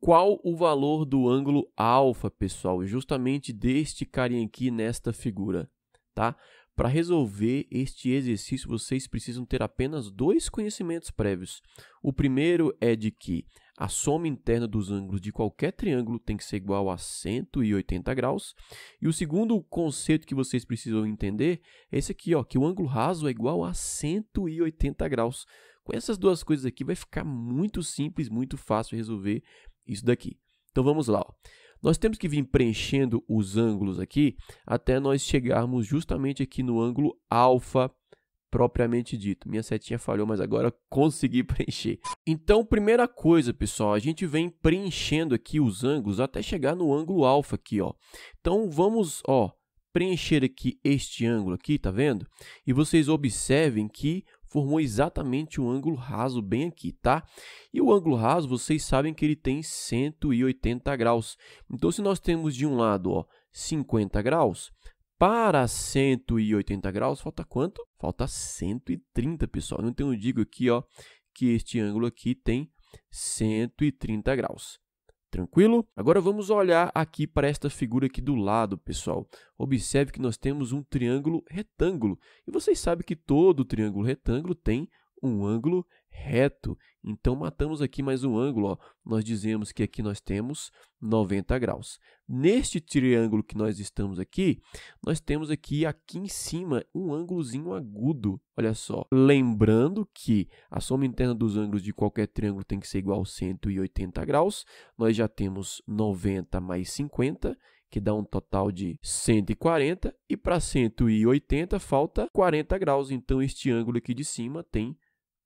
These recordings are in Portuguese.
Qual o valor do ângulo alfa, pessoal? Justamente deste carinha aqui nesta figura, tá? Para resolver este exercício, vocês precisam ter apenas dois conhecimentos prévios. O primeiro é de que a soma interna dos ângulos de qualquer triângulo tem que ser igual a 180 graus. E o segundo conceito que vocês precisam entender é esse aqui, ó, que o ângulo raso é igual a 180 graus. Com essas duas coisas aqui vai ficar muito simples, muito fácil resolver isso daqui. Então vamos lá. Ó. Nós temos que vir preenchendo os ângulos aqui até nós chegarmos justamente aqui no ângulo alfa propriamente dito. Minha setinha falhou, mas agora consegui preencher. Então, primeira coisa, pessoal, a gente vem preenchendo aqui os ângulos até chegar no ângulo alfa aqui, ó. Então, vamos, ó, preencher aqui este ângulo aqui, tá vendo? E vocês observem que formou exatamente um ângulo raso bem aqui, tá? E o ângulo raso, vocês sabem que ele tem 180 graus. Então, se nós temos de um lado ó, 50 graus, para 180 graus, falta quanto? Falta 130, pessoal. Então, eu digo aqui ó, que este ângulo aqui tem 130 graus tranquilo? Agora vamos olhar aqui para esta figura aqui do lado, pessoal. Observe que nós temos um triângulo retângulo. E vocês sabem que todo triângulo retângulo tem um ângulo reto. Então matamos aqui mais um ângulo, ó. nós dizemos que aqui nós temos 90 graus. Neste triângulo que nós estamos aqui, nós temos aqui aqui em cima um ângulozinho agudo, olha só. Lembrando que a soma interna dos ângulos de qualquer triângulo tem que ser igual a 180 graus, nós já temos 90 mais 50 que dá um total de 140, e para 180 falta 40 graus, então este ângulo aqui de cima tem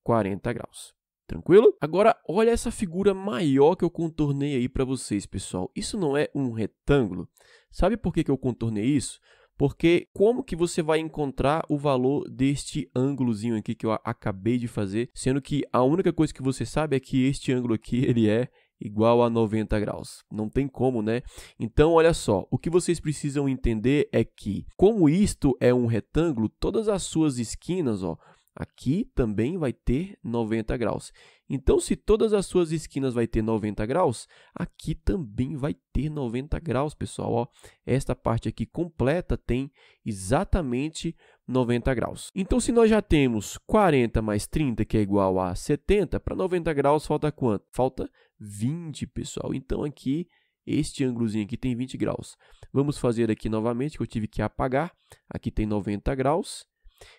40 graus. Tranquilo? Agora, olha essa figura maior que eu contornei aí para vocês, pessoal. Isso não é um retângulo? Sabe por que, que eu contornei isso? Porque como que você vai encontrar o valor deste ângulozinho aqui que eu acabei de fazer, sendo que a única coisa que você sabe é que este ângulo aqui ele é igual a 90 graus. Não tem como, né? Então, olha só, o que vocês precisam entender é que como isto é um retângulo, todas as suas esquinas, ó, Aqui também vai ter 90 graus. Então, se todas as suas esquinas vão ter 90 graus, aqui também vai ter 90 graus, pessoal. Ó, esta parte aqui completa tem exatamente 90 graus. Então, se nós já temos 40 mais 30, que é igual a 70, para 90 graus falta quanto? Falta 20, pessoal. Então, aqui, este ângulozinho aqui tem 20 graus. Vamos fazer aqui novamente, que eu tive que apagar. Aqui tem 90 graus.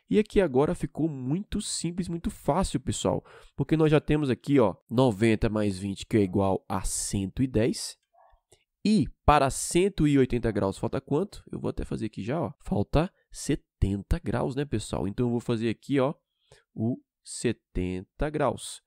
E aqui agora ficou muito simples, muito fácil, pessoal, porque nós já temos aqui ó, 90 mais 20 que é igual a 110. E para 180 graus falta quanto? Eu vou até fazer aqui já, ó. Falta 70 graus, né, pessoal? Então eu vou fazer aqui, ó, o 70 graus.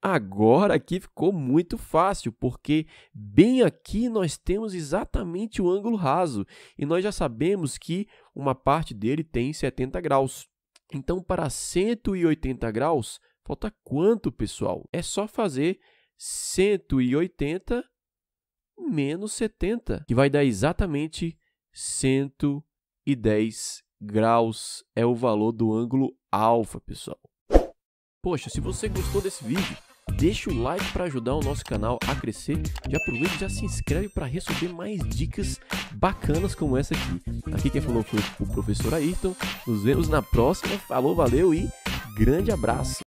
Agora aqui ficou muito fácil, porque bem aqui nós temos exatamente o ângulo raso e nós já sabemos que uma parte dele tem 70 graus. Então, para 180 graus, falta quanto, pessoal? É só fazer 180 menos 70, que vai dar exatamente 110 graus. É o valor do ângulo alfa, pessoal. Poxa, se você gostou desse vídeo, deixa o like para ajudar o nosso canal a crescer. Já aproveita e já se inscreve para receber mais dicas bacanas como essa aqui. Aqui quem falou foi o professor Ayrton. Nos vemos na próxima. Falou, valeu e grande abraço!